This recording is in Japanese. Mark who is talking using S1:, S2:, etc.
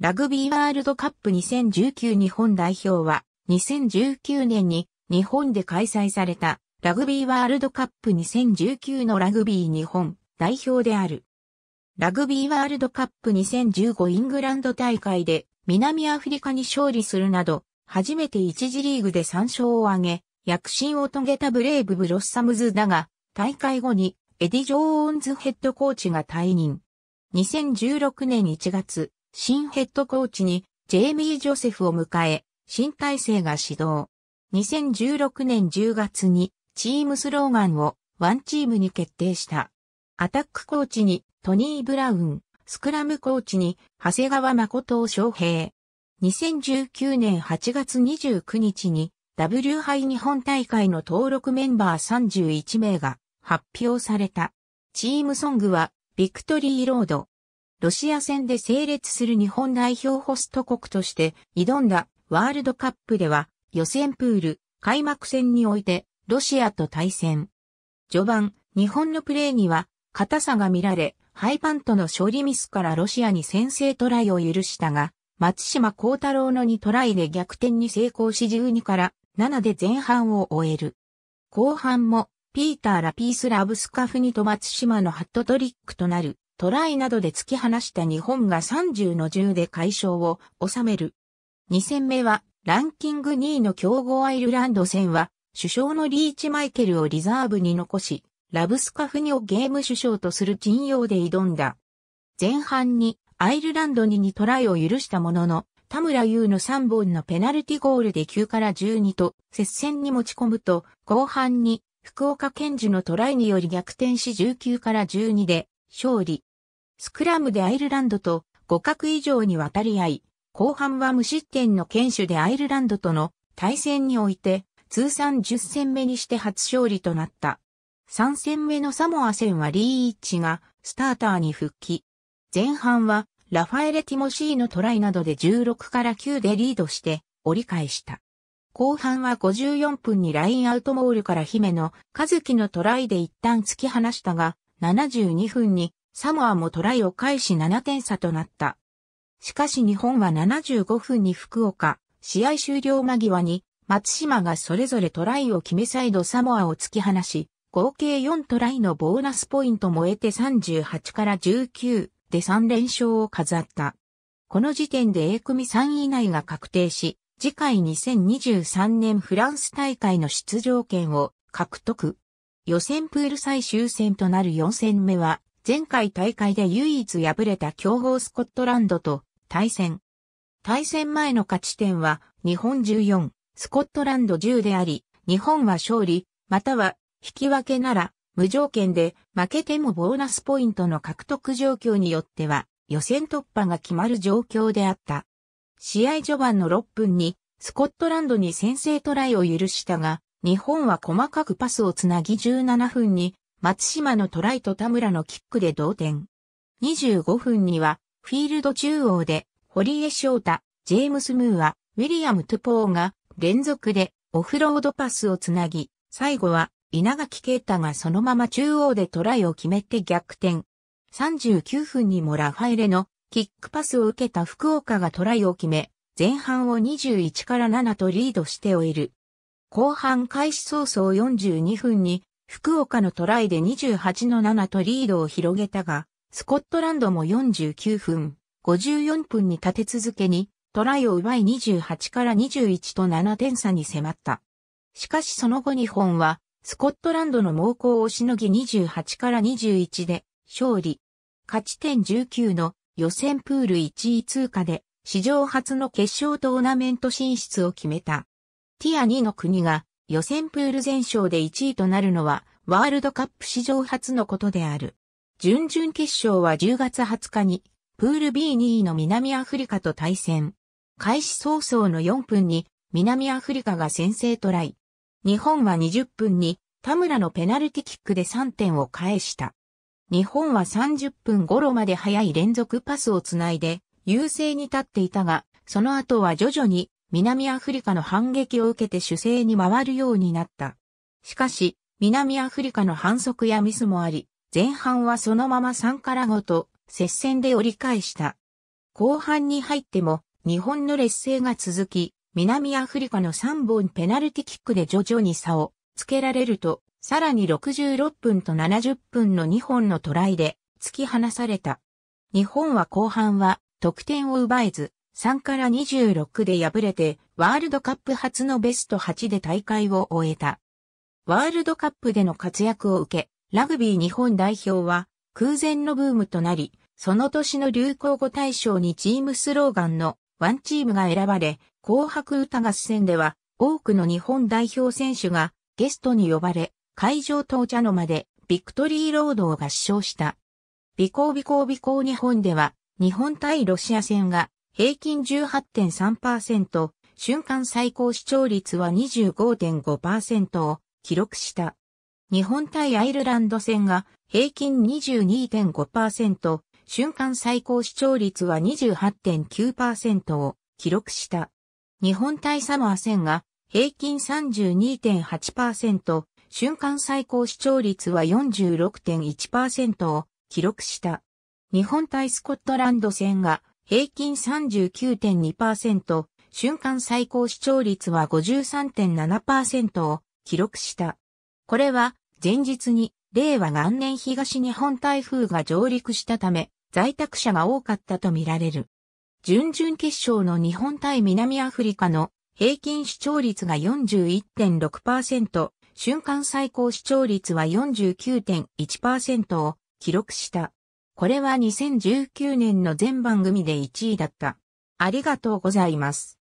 S1: ラグビーワールドカップ2019日本代表は、2019年に日本で開催されたラグビーワールドカップ2019のラグビー日本代表である。ラグビーワールドカップ2015イングランド大会で南アフリカに勝利するなど、初めて一次リーグで3勝を挙げ、躍進を遂げたブレイブブロッサムズだが、大会後にエディ・ジョーンズヘッドコーチが退任。2016年1月、新ヘッドコーチにジェイミー・ジョセフを迎え、新体制が始動。2016年10月にチームスローガンをワンチームに決定した。アタックコーチにトニー・ブラウン、スクラムコーチに長谷川誠を招聘。2019年8月29日に W 杯日本大会の登録メンバー31名が発表された。チームソングはビクトリーロード。ロシア戦で整列する日本代表ホスト国として挑んだワールドカップでは予選プール開幕戦においてロシアと対戦。序盤、日本のプレーには硬さが見られ、ハイパントの処理ミスからロシアに先制トライを許したが、松島幸太郎の2トライで逆転に成功し12から7で前半を終える。後半もピーター・ラピース・ラブスカフニと松島のハットトリックとなるトライなどで突き放した日本が30の10で解消を収める。2戦目はランキング2位の強豪アイルランド戦は首相のリーチマイケルをリザーブに残し、ラブスカフニをゲーム首相とする陣容で挑んだ。前半にアイルランドに2トライを許したものの、田村優の3本のペナルティゴールで9から12と接戦に持ち込むと、後半に福岡賢治のトライにより逆転し19から12で勝利。スクラムでアイルランドと互角以上に渡り合い、後半は無失点の堅守でアイルランドとの対戦において、通算10戦目にして初勝利となった。3戦目のサモア戦はリーイッチがスターターに復帰。前半はラファエレ・ティモシーのトライなどで16から9でリードして折り返した。後半は54分にラインアウトモールから姫野、和樹のトライで一旦突き放したが、72分にサモアもトライを返し7点差となった。しかし日本は75分に福岡、試合終了間際に、松島がそれぞれトライを決め再度サモアを突き放し、合計4トライのボーナスポイントも得て38から19で3連勝を飾った。この時点で A 組3位以内が確定し、次回2023年フランス大会の出場権を獲得。予選プール最終戦となる4戦目は前回大会で唯一敗れた強豪スコットランドと対戦。対戦前の勝ち点は日本14、スコットランド10であり、日本は勝利、または引き分けなら無条件で負けてもボーナスポイントの獲得状況によっては予選突破が決まる状況であった。試合序盤の6分にスコットランドに先制トライを許したが、日本は細かくパスをつなぎ17分に松島のトライと田村のキックで同点。25分には、フィールド中央で、堀江翔太、ジェームス・ムーア、ウィリアム・トゥポーが、連続で、オフロードパスをつなぎ、最後は、稲垣啓太がそのまま中央でトライを決めて逆転。39分にもラファエレのキックパスを受けた福岡がトライを決め、前半を21から7とリードして終える。後半開始早々42分に福岡のトライで28の7とリードを広げたが、スコットランドも49分、54分に立て続けにトライを奪い28から21と7点差に迫った。しかしその後日本はスコットランドの猛攻をしのぎ28から21で勝利。勝ち点19の予選プール1位通過で史上初の決勝トーナメント進出を決めた。ティア2の国が予選プール全勝で1位となるのは、ワールドカップ史上初のことである。準々決勝は10月20日に、プール B2 位の南アフリカと対戦。開始早々の4分に、南アフリカが先制トライ。日本は20分に、田村のペナルティキックで3点を返した。日本は30分頃まで早い連続パスをつないで、優勢に立っていたが、その後は徐々に南アフリカの反撃を受けて主勢に回るようになった。しかし、南アフリカの反則やミスもあり、前半はそのまま3から5と接戦で折り返した。後半に入っても日本の劣勢が続き、南アフリカの3本ペナルティキックで徐々に差をつけられると、さらに66分と70分の2本のトライで突き放された。日本は後半は得点を奪えず、3から26で敗れて、ワールドカップ初のベスト8で大会を終えた。ワールドカップでの活躍を受け、ラグビー日本代表は空前のブームとなり、その年の流行語大賞にチームスローガンのワンチームが選ばれ、紅白歌合戦では多くの日本代表選手がゲストに呼ばれ、会場到茶の間でビクトリーロードを合唱した。美行美行美行日本では日本対ロシア戦が平均18.3%、瞬間最高視聴率は25.5%を記録した。日本対アイルランド戦が平均22.5%、瞬間最高視聴率は28.9%を記録した。日本対サモア戦が平均32.8%、瞬間最高視聴率は46.1%を記録した。日本対スコットランド戦が平均39.2%、瞬間最高視聴率は53.7%を記録した。これは前日に令和元年東日本台風が上陸したため在宅者が多かったとみられる。準々決勝の日本対南アフリカの平均視聴率が41.6%、瞬間最高視聴率は49.1%を記録した。これは2019年の全番組で1位だった。ありがとうございます。